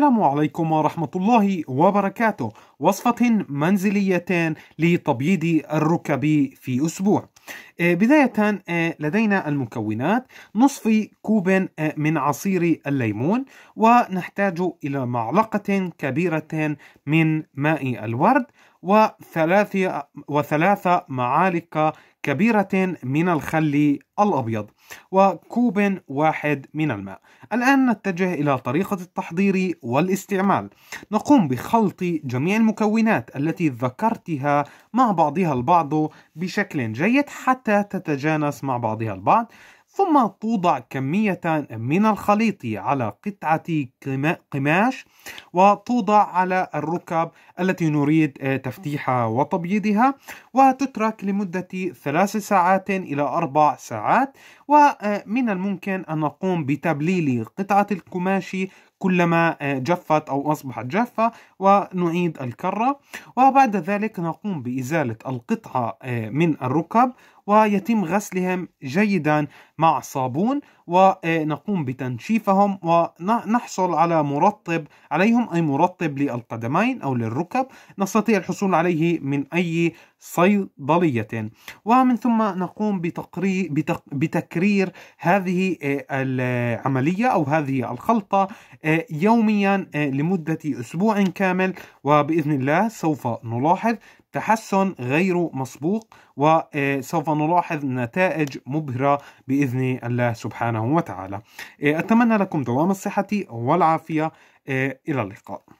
السلام عليكم ورحمة الله وبركاته وصفة منزلية لتبييض الركب في أسبوع آه، بداية آه، لدينا المكونات نصف كوب آه، من عصير الليمون ونحتاج إلى معلقة كبيرة من ماء الورد وثلاث وثلاثة معالق كبيرة من الخل الأبيض وكوب واحد من الماء الآن نتجه إلى طريقة التحضير والاستعمال نقوم بخلط جميع المكونات التي ذكرتها مع بعضها البعض بشكل جيد حتى تتجانس مع بعضها البعض ثم توضع كمية من الخليط على قطعة قماش وتوضع على الركب التي نريد آه، تفتيحها وتبييضها وتترك لمدة ثلاث ساعات إلى أربع ساعات ومن آه، الممكن أن نقوم بتبليل قطعة القماش كلما آه، جفت أو أصبحت جافة ونعيد الكرة وبعد ذلك نقوم بإزالة القطعة آه، من الركب ويتم غسلهم جيدا مع صابون ونقوم آه، بتنشيفهم ونحصل على مرطب عليهم أي مرطب للقدمين أو للركب نستطيع الحصول عليه من أي صيدلية ومن ثم نقوم بتكرير هذه العملية أو هذه الخلطة آه، يوميا آه، لمدة أسبوع كامل وبإذن الله سوف نلاحظ تحسن غير مسبوق وسوف آه، نلاحظ نتائج مبهرة بإذن الله سبحانه وتعالى أتمنى لكم دوام الصحة والعافية إلى اللقاء